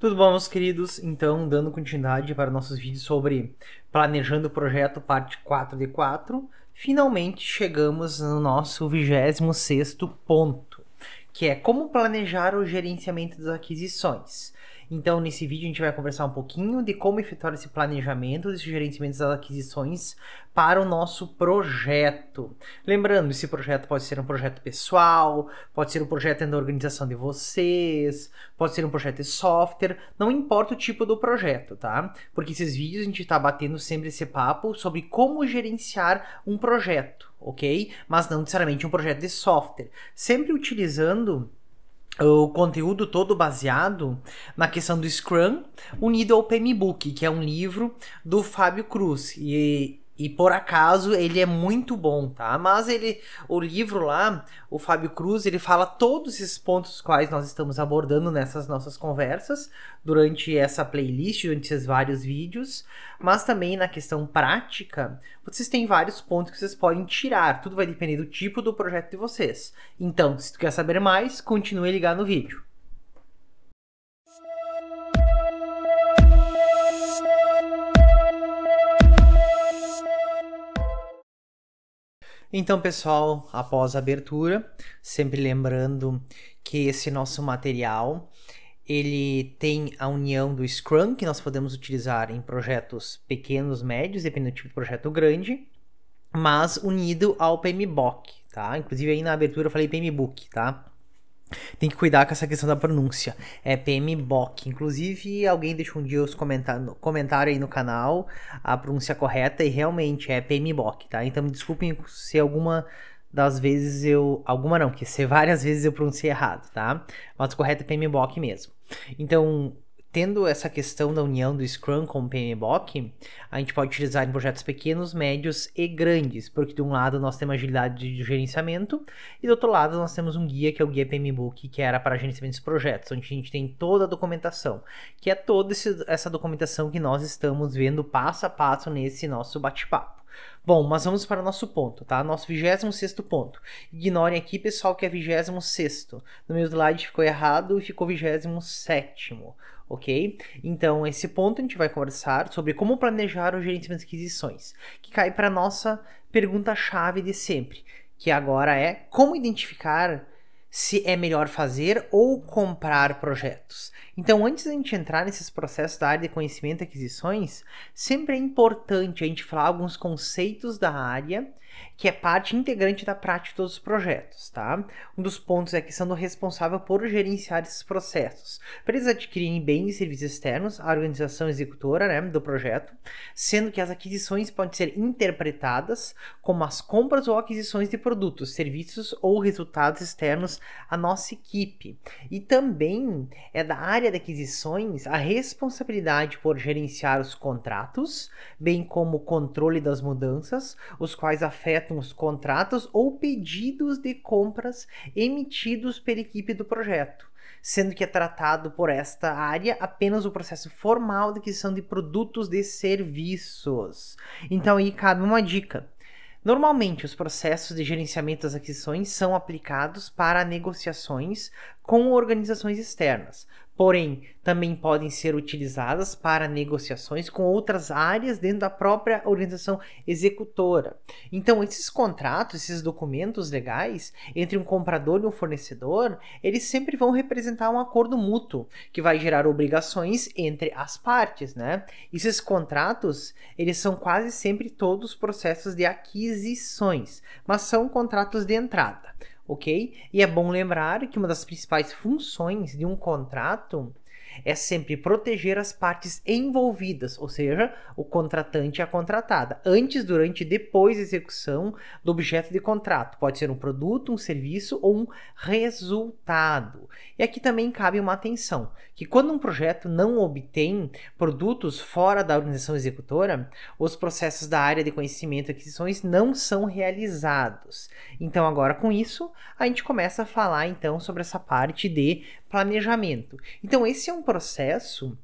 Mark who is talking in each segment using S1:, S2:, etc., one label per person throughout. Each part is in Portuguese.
S1: Tudo bom, meus queridos? Então, dando continuidade para nossos vídeos sobre Planejando o Projeto, parte 4D4, finalmente chegamos no nosso 26º ponto, que é como planejar o gerenciamento das aquisições. Então, nesse vídeo, a gente vai conversar um pouquinho de como efetuar esse planejamento, esse gerenciamento das aquisições para o nosso projeto. Lembrando, esse projeto pode ser um projeto pessoal, pode ser um projeto da organização de vocês, pode ser um projeto de software, não importa o tipo do projeto, tá? Porque esses vídeos a gente está batendo sempre esse papo sobre como gerenciar um projeto, ok? Mas não necessariamente um projeto de software. Sempre utilizando o conteúdo todo baseado na questão do Scrum, unido ao PMBook, que é um livro do Fábio Cruz. E e por acaso ele é muito bom, tá? Mas ele, o livro lá, o Fábio Cruz, ele fala todos esses pontos quais nós estamos abordando nessas nossas conversas durante essa playlist, durante esses vários vídeos, mas também na questão prática, vocês têm vários pontos que vocês podem tirar. Tudo vai depender do tipo do projeto de vocês. Então, se tu quer saber mais, continue ligado no vídeo. Então, pessoal, após a abertura, sempre lembrando que esse nosso material ele tem a união do Scrum, que nós podemos utilizar em projetos pequenos, médios, dependendo do tipo de projeto grande, mas unido ao PMBOK, tá? Inclusive aí na abertura eu falei PMBOK, tá? Tem que cuidar com essa questão da pronúncia. É PMBOK. Inclusive, alguém deixou um dia os comentário comentário aí no canal a pronúncia correta e realmente é PMBOK, tá? Então me desculpem se alguma das vezes eu. Alguma não, que se várias vezes eu pronunciei errado, tá? Mas correto é PMBOK mesmo. Então, tendo essa questão da união do Scrum com o PMBOK, a gente pode utilizar em projetos pequenos, médios e grandes, porque de um lado nós temos agilidade de gerenciamento e do outro lado nós temos um guia que é o guia PMBOK, que era para gerenciamento de projetos, onde a gente tem toda a documentação, que é toda essa documentação que nós estamos vendo passo a passo nesse nosso bate-papo. Bom, mas vamos para o nosso ponto, tá? Nosso 26 ponto. Ignorem aqui, pessoal, que é 26. No meu slide ficou errado e ficou 27 ok? Então, esse ponto a gente vai conversar sobre como planejar o gerenciamento de aquisições, que cai para a nossa pergunta-chave de sempre, que agora é como identificar se é melhor fazer ou comprar projetos. Então, antes a gente entrar nesses processos da área de conhecimento e aquisições, sempre é importante a gente falar alguns conceitos da área que é parte integrante da prática de todos os projetos, tá? Um dos pontos é que sendo responsável por gerenciar esses processos. Para eles adquirirem bens e serviços externos, a organização executora né, do projeto, sendo que as aquisições podem ser interpretadas como as compras ou aquisições de produtos, serviços ou resultados externos à nossa equipe. E também é da área de aquisições a responsabilidade por gerenciar os contratos, bem como o controle das mudanças, os quais afetam afetam os contratos ou pedidos de compras emitidos pela equipe do projeto, sendo que é tratado por esta área apenas o processo formal de aquisição de produtos de serviços. Então aí cabe uma dica. Normalmente, os processos de gerenciamento das aquisições são aplicados para negociações com organizações externas, porém também podem ser utilizadas para negociações com outras áreas dentro da própria organização executora. Então, esses contratos, esses documentos legais entre um comprador e um fornecedor, eles sempre vão representar um acordo mútuo que vai gerar obrigações entre as partes, né? Esses contratos, eles são quase sempre todos processos de aquisições, mas são contratos de entrada ok? E é bom lembrar que uma das principais funções de um contrato é sempre proteger as partes envolvidas, ou seja, o contratante e a contratada, antes, durante e depois da execução do objeto de contrato. Pode ser um produto, um serviço ou um resultado. E aqui também cabe uma atenção, que quando um projeto não obtém produtos fora da organização executora, os processos da área de conhecimento e aquisições não são realizados. Então agora com isso, a gente começa a falar então sobre essa parte de planejamento. Então, esse é um processo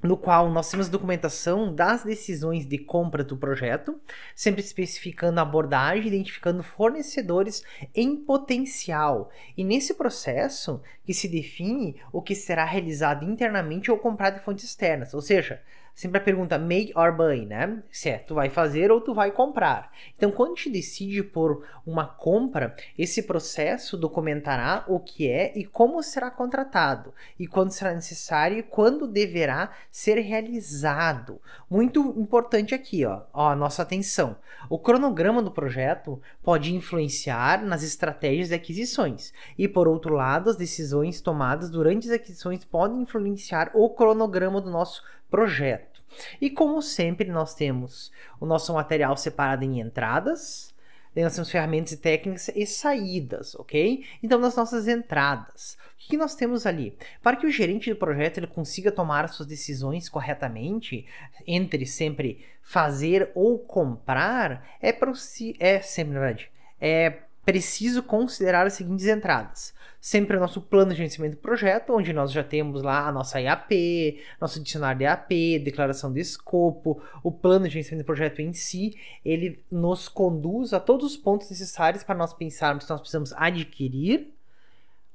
S1: no qual nós temos documentação das decisões de compra do projeto, sempre especificando a abordagem, identificando fornecedores em potencial. E nesse processo que se define o que será realizado internamente ou comprado de fontes externas, ou seja, sempre a pergunta make or buy, né? Se é tu vai fazer ou tu vai comprar. Então, quando te decide por uma compra, esse processo documentará o que é e como será contratado, e quando será necessário e quando deverá ser realizado. Muito importante aqui, ó, ó a nossa atenção. O cronograma do projeto pode influenciar nas estratégias de aquisições, e por outro lado, as decisões tomadas durante as aquisições podem influenciar o cronograma do nosso projeto projeto. E como sempre, nós temos o nosso material separado em entradas, nós temos ferramentas e técnicas e saídas, ok? Então, nas nossas entradas, o que nós temos ali? Para que o gerente do projeto ele consiga tomar suas decisões corretamente, entre sempre fazer ou comprar, é, para é sempre, verdade, é preciso considerar as seguintes entradas. Sempre o nosso plano de gerenciamento do projeto, onde nós já temos lá a nossa IAP, nosso dicionário de IAP, declaração de escopo, o plano de gerenciamento do projeto em si, ele nos conduz a todos os pontos necessários para nós pensarmos se nós precisamos adquirir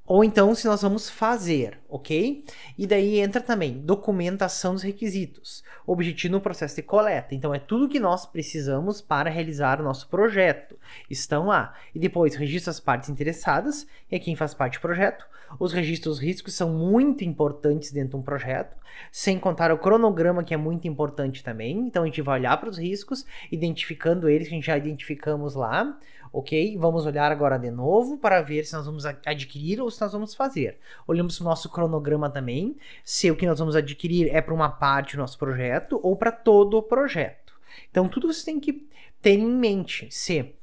S1: ou então, se nós vamos fazer, ok? E daí entra também documentação dos requisitos, objetivo no processo de coleta. Então, é tudo que nós precisamos para realizar o nosso projeto. Estão lá. E depois, registra as partes interessadas, e é quem faz parte do projeto. Os registros riscos são muito importantes dentro de um projeto, sem contar o cronograma, que é muito importante também. Então, a gente vai olhar para os riscos, identificando eles, que a gente já identificamos lá Ok, vamos olhar agora de novo para ver se nós vamos adquirir ou se nós vamos fazer. Olhamos o nosso cronograma também, se o que nós vamos adquirir é para uma parte do nosso projeto ou para todo o projeto. Então, tudo você tem que ter em mente se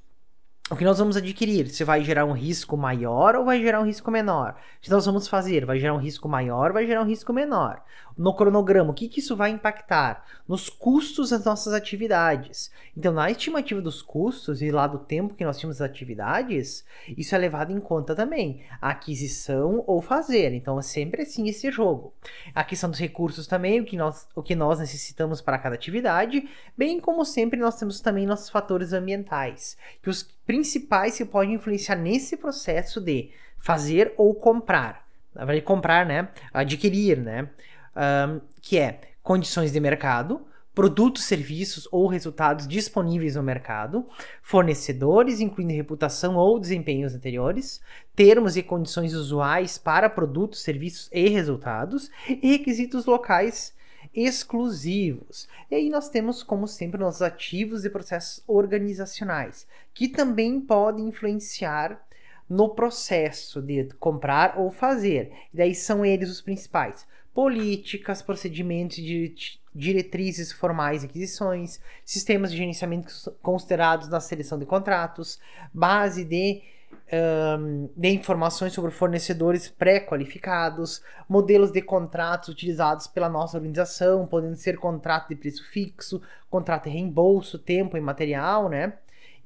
S1: o que nós vamos adquirir, se vai gerar um risco maior ou vai gerar um risco menor. Se nós vamos fazer, vai gerar um risco maior, vai gerar um risco menor no cronograma, o que, que isso vai impactar? Nos custos das nossas atividades. Então, na estimativa dos custos e lá do tempo que nós tínhamos as atividades, isso é levado em conta também. A aquisição ou fazer. Então, é sempre assim esse jogo. A questão dos recursos também, o que nós, o que nós necessitamos para cada atividade, bem como sempre nós temos também nossos fatores ambientais, que os principais que podem influenciar nesse processo de fazer ou comprar. Na verdade, comprar, né? Adquirir, né? um, que é condições de mercado, produtos, serviços ou resultados disponíveis no mercado, fornecedores, incluindo reputação ou desempenhos anteriores, termos e condições usuais para produtos, serviços e resultados, e requisitos locais exclusivos. E aí nós temos, como sempre, nossos ativos e processos organizacionais, que também podem influenciar no processo de comprar ou fazer. E daí são eles os principais: políticas, procedimentos, diretrizes formais e aquisições, sistemas de gerenciamento considerados na seleção de contratos, base de, um, de informações sobre fornecedores pré-qualificados, modelos de contratos utilizados pela nossa organização, podendo ser contrato de preço fixo, contrato de reembolso, tempo e material, né?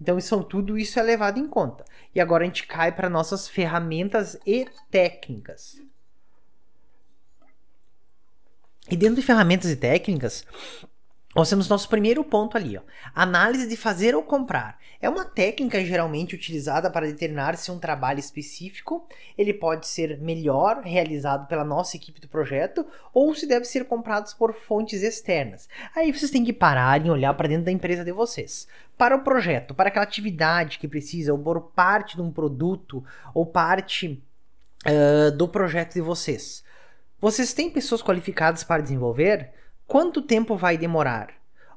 S1: Então, isso, tudo isso é levado em conta. E agora a gente cai para nossas ferramentas e técnicas. E dentro de ferramentas e técnicas, nós temos nosso primeiro ponto ali, ó. Análise de fazer ou comprar. É uma técnica geralmente utilizada para determinar se um trabalho específico ele pode ser melhor realizado pela nossa equipe do projeto ou se deve ser comprado por fontes externas. Aí vocês têm que parar e olhar para dentro da empresa de vocês. Para o projeto, para aquela atividade que precisa, ou por parte de um produto, ou parte Uh, do projeto de vocês. Vocês têm pessoas qualificadas para desenvolver? Quanto tempo vai demorar?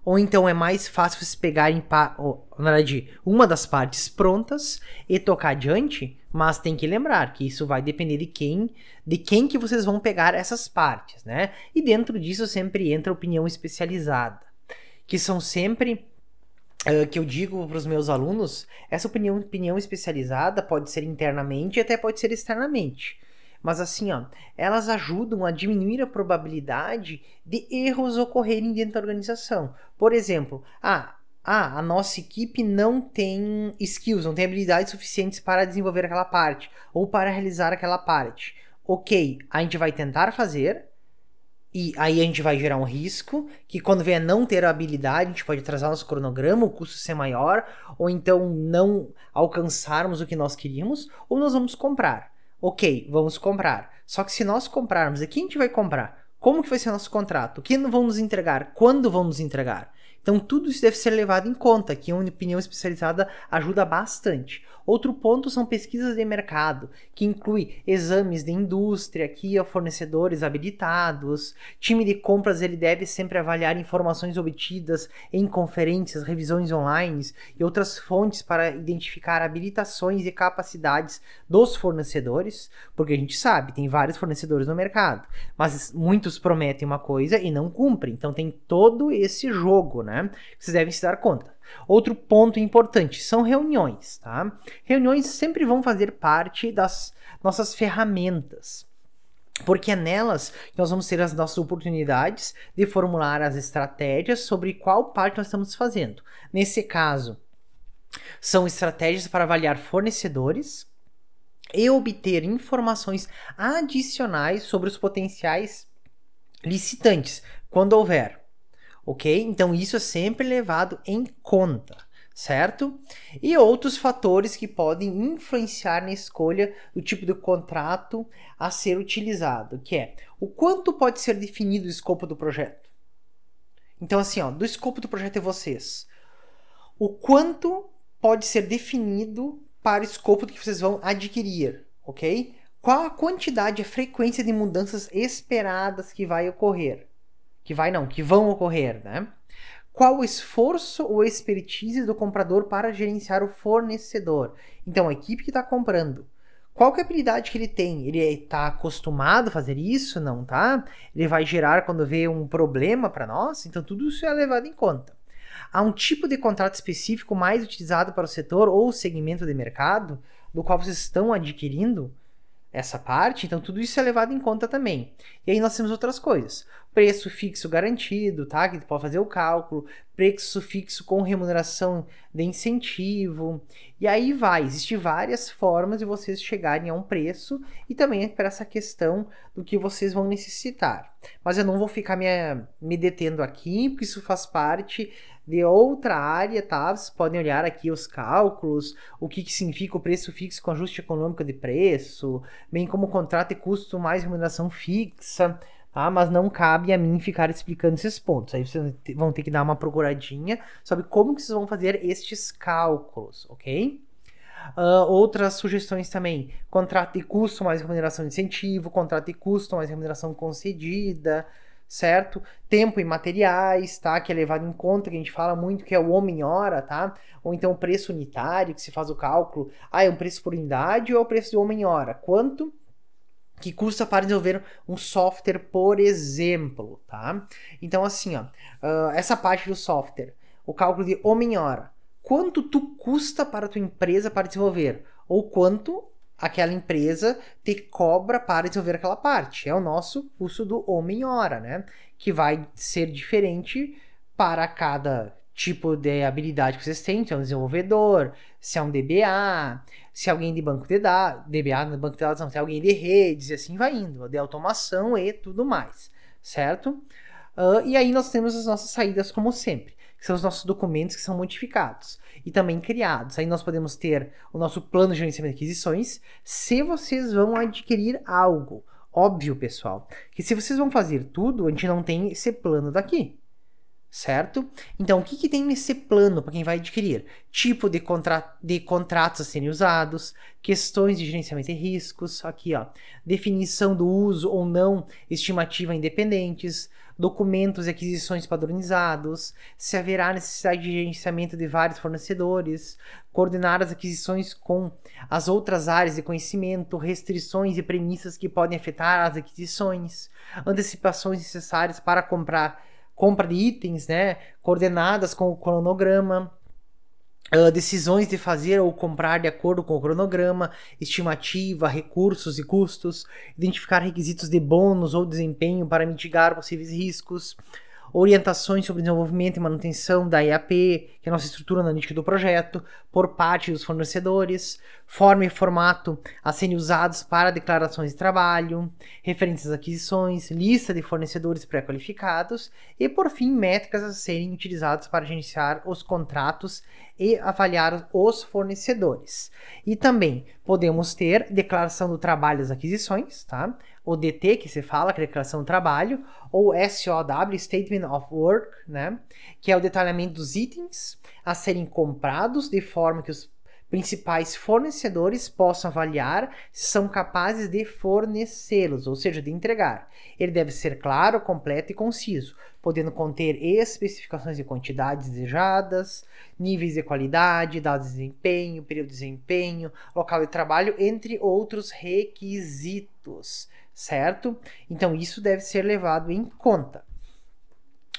S1: Ou então é mais fácil vocês pegarem ou, na verdade, uma das partes prontas e tocar adiante? Mas tem que lembrar que isso vai depender de quem, de quem que vocês vão pegar essas partes, né? E dentro disso sempre entra a opinião especializada, que são sempre Uh, que eu digo para os meus alunos, essa opinião, opinião especializada pode ser internamente e até pode ser externamente. Mas assim, ó, elas ajudam a diminuir a probabilidade de erros ocorrerem dentro da organização. Por exemplo, ah, ah, a nossa equipe não tem skills, não tem habilidades suficientes para desenvolver aquela parte ou para realizar aquela parte. Ok, a gente vai tentar fazer, e aí a gente vai gerar um risco, que quando vier não ter a habilidade, a gente pode atrasar nosso cronograma, o custo ser maior, ou então não alcançarmos o que nós queríamos, ou nós vamos comprar. Ok, vamos comprar. Só que se nós comprarmos, aqui a gente vai comprar? Como que vai ser nosso contrato? O que vão nos entregar? Quando vão nos entregar? Então tudo isso deve ser levado em conta, que uma opinião especializada ajuda bastante. Outro ponto são pesquisas de mercado, que inclui exames de indústria, a fornecedores habilitados, time de compras ele deve sempre avaliar informações obtidas em conferências, revisões online e outras fontes para identificar habilitações e capacidades dos fornecedores, porque a gente sabe, tem vários fornecedores no mercado, mas muitos prometem uma coisa e não cumprem. Então tem todo esse jogo, né? Que vocês devem se dar conta. Outro ponto importante são reuniões, tá? Reuniões sempre vão fazer parte das nossas ferramentas. Porque é nelas que nós vamos ter as nossas oportunidades de formular as estratégias sobre qual parte nós estamos fazendo. Nesse caso, são estratégias para avaliar fornecedores e obter informações adicionais sobre os potenciais licitantes, quando houver ok? Então isso é sempre levado em conta, certo? E outros fatores que podem influenciar na escolha do tipo de contrato a ser utilizado, que é o quanto pode ser definido o escopo do projeto. Então assim, ó, do escopo do projeto é vocês. O quanto pode ser definido para o escopo que vocês vão adquirir, ok? Qual a quantidade e a frequência de mudanças esperadas que vai ocorrer? que vai não, que vão ocorrer, né? Qual o esforço ou expertise do comprador para gerenciar o fornecedor? Então, a equipe que está comprando. Qual que é a habilidade que ele tem? Ele está acostumado a fazer isso? Não tá? Ele vai gerar quando vê um problema para nós? Então, tudo isso é levado em conta. Há um tipo de contrato específico mais utilizado para o setor ou segmento de mercado do qual vocês estão adquirindo? essa parte, então tudo isso é levado em conta também. E aí nós temos outras coisas. Preço fixo garantido, tá? Que tu pode fazer o cálculo, preço fixo com remuneração de incentivo. E aí vai, existe várias formas de vocês chegarem a um preço e também é para essa questão do que vocês vão necessitar. Mas eu não vou ficar me, eh, me detendo aqui, porque isso faz parte de outra área, tá? Vocês podem olhar aqui os cálculos, o que, que significa o preço fixo com ajuste econômico de preço, bem como contrato e custo mais remuneração fixa, tá? Mas não cabe a mim ficar explicando esses pontos. Aí vocês vão ter que dar uma procuradinha sobre como que vocês vão fazer estes cálculos, ok? Uh, outras sugestões também: contrato e custo mais remuneração de incentivo, contrato e custo mais remuneração concedida, certo? Tempo e materiais, tá? Que é levado em conta, que a gente fala muito que é o homem-hora, tá? Ou então o preço unitário, que se faz o cálculo. Ah, é um preço por unidade ou é o preço do homem-hora? Quanto que custa para desenvolver um software, por exemplo, tá? Então, assim, ó, uh, essa parte do software, o cálculo de homem-hora. Quanto tu custa para tua empresa para desenvolver? Ou quanto aquela empresa te cobra para resolver aquela parte. É o nosso custo do homem-hora, né? Que vai ser diferente para cada tipo de habilidade que vocês têm, se é um desenvolvedor, se é um DBA, se é alguém de banco de dados, DBA no banco de dados não, se é alguém de redes, e assim vai indo, de automação e tudo mais, certo? Uh, e aí nós temos as nossas saídas como sempre que são os nossos documentos que são modificados e também criados. Aí nós podemos ter o nosso plano de gerenciamento de aquisições se vocês vão adquirir algo. Óbvio, pessoal, que se vocês vão fazer tudo, a gente não tem esse plano daqui certo? Então, o que, que tem nesse plano para quem vai adquirir? Tipo de, contra de contratos a serem usados, questões de gerenciamento de riscos, aqui ó, definição do uso ou não, estimativa independentes, documentos e aquisições padronizados, se haverá necessidade de gerenciamento de vários fornecedores, coordenar as aquisições com as outras áreas de conhecimento, restrições e premissas que podem afetar as aquisições, antecipações necessárias para comprar compra de itens, né, coordenadas com o cronograma, Uh, decisões de fazer ou comprar de acordo com o cronograma, estimativa, recursos e custos, identificar requisitos de bônus ou desempenho para mitigar possíveis riscos, orientações sobre desenvolvimento e manutenção da EAP, que é a nossa estrutura analítica do projeto, por parte dos fornecedores, forma e formato a serem usados para declarações de trabalho, referências às aquisições, lista de fornecedores pré-qualificados e, por fim, métricas a serem utilizadas para gerenciar os contratos e avaliar os fornecedores. E também podemos ter declaração do trabalho das aquisições, tá? O DT que se fala, que é declaração do trabalho, ou SOW, Statement of Work, né? Que é o detalhamento dos itens a serem comprados de forma que os principais fornecedores possam avaliar se são capazes de fornecê-los, ou seja, de entregar. Ele deve ser claro, completo e conciso, podendo conter especificações de quantidades desejadas, níveis de qualidade, dados de desempenho, período de desempenho, local de trabalho, entre outros requisitos, certo? Então isso deve ser levado em conta.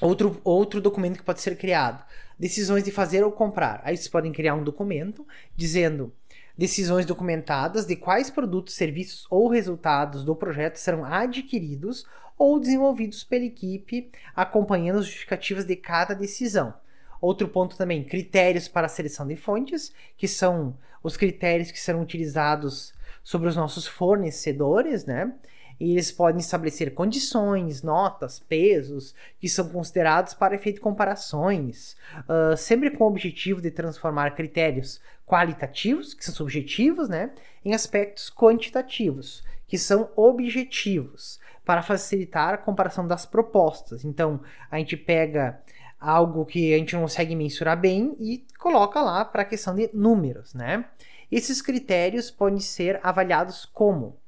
S1: Outro, outro documento que pode ser criado: decisões de fazer ou comprar. Aí vocês podem criar um documento dizendo Decisões documentadas de quais produtos, serviços ou resultados do projeto serão adquiridos ou desenvolvidos pela equipe, acompanhando as justificativas de cada decisão. Outro ponto também, critérios para a seleção de fontes, que são os critérios que serão utilizados sobre os nossos fornecedores, né? E eles podem estabelecer condições, notas, pesos que são considerados para efeito de comparações, uh, sempre com o objetivo de transformar critérios qualitativos, que são subjetivos, né? Em aspectos quantitativos, que são objetivos, para facilitar a comparação das propostas. Então, a gente pega algo que a gente não consegue mensurar bem e coloca lá para a questão de números, né? Esses critérios podem ser avaliados como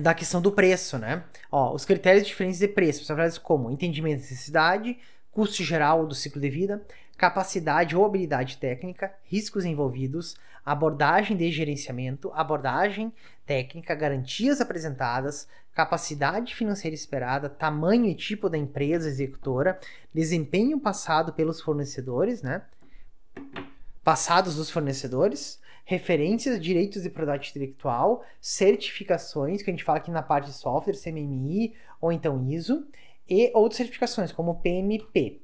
S1: da questão do preço, né? Ó, os critérios diferentes de preço, são avaliados como entendimento de necessidade, custo geral do ciclo de vida, capacidade ou habilidade técnica, riscos envolvidos, abordagem de gerenciamento, abordagem técnica, garantias apresentadas, capacidade financeira esperada, tamanho e tipo da empresa executora, desempenho passado pelos fornecedores, né? Passados dos fornecedores, referências, direitos de propriedade intelectual, certificações, que a gente fala aqui na parte de software, CMMI ou então ISO, e outras certificações, como PMP.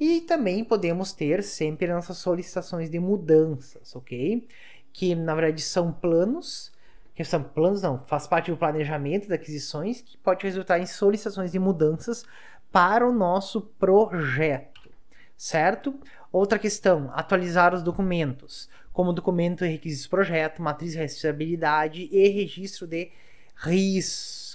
S1: E também podemos ter sempre nossas solicitações de mudanças, ok? Que na verdade são planos, que são planos não, faz parte do planejamento de aquisições, que pode resultar em solicitações de mudanças para o nosso projeto, certo? Outra questão, atualizar os documentos, como documento e requisitos projeto, matriz de rastreabilidade e registro de risco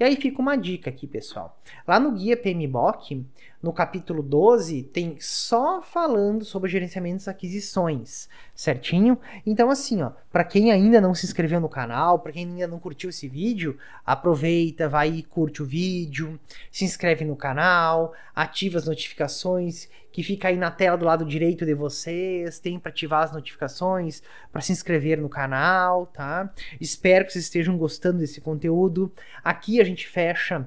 S1: e aí fica uma dica aqui, pessoal. Lá no guia PMBOK, no capítulo 12 tem só falando sobre gerenciamento de aquisições, certinho? Então assim, ó, para quem ainda não se inscreveu no canal, para quem ainda não curtiu esse vídeo, aproveita, vai e curte o vídeo, se inscreve no canal, ativa as notificações que fica aí na tela do lado direito de vocês, tem para ativar as notificações, para se inscrever no canal, tá? Espero que vocês estejam gostando desse conteúdo. Aqui a gente fecha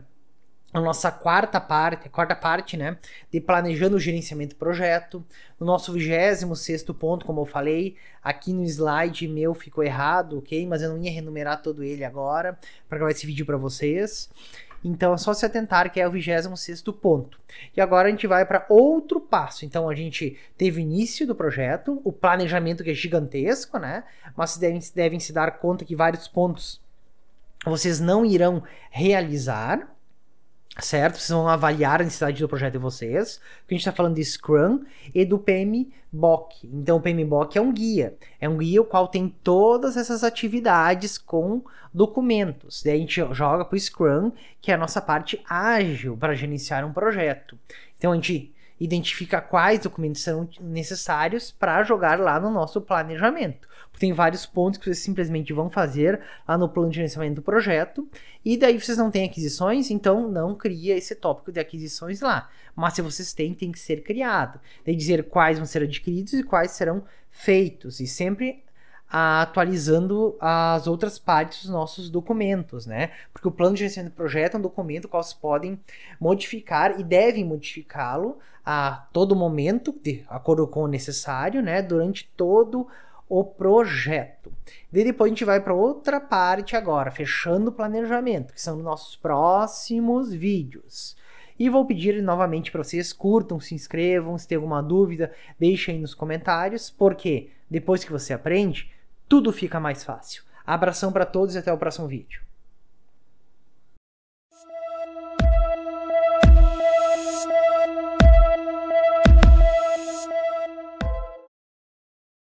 S1: a nossa quarta parte, quarta parte, né, de planejando o gerenciamento do projeto. No nosso 26 sexto ponto, como eu falei, aqui no slide meu ficou errado, ok? Mas eu não ia renumerar todo ele agora para gravar esse vídeo para vocês. Então é só se atentar que é o 26 ponto. E agora a gente vai para outro passo. Então a gente teve início do projeto, o planejamento que é gigantesco, né? Mas devem, devem se dar conta que vários pontos vocês não irão realizar, certo? Vocês vão avaliar a necessidade do projeto de vocês. Porque a gente está falando de Scrum e do PMBOK. Então, o PMBOK é um guia. É um guia o qual tem todas essas atividades com documentos. Daí a gente joga para o Scrum, que é a nossa parte ágil para gerenciar um projeto. Então, a gente identifica quais documentos são necessários para jogar lá no nosso planejamento porque tem vários pontos que vocês simplesmente vão fazer lá no plano de gerenciamento do projeto, e daí vocês não têm aquisições, então não cria esse tópico de aquisições lá. Mas se vocês têm, tem que ser criado. que dizer quais vão ser adquiridos e quais serão feitos, e sempre atualizando as outras partes dos nossos documentos, né? Porque o plano de gerenciamento do projeto é um documento que vocês podem modificar e devem modificá-lo a todo momento, de acordo com o necessário, né? Durante todo o projeto. E depois a gente vai para outra parte agora, fechando o planejamento, que são nossos próximos vídeos. E vou pedir novamente para vocês curtam, se inscrevam, se tem alguma dúvida, deixem aí nos comentários, porque depois que você aprende, tudo fica mais fácil. Abração para todos e até o próximo vídeo.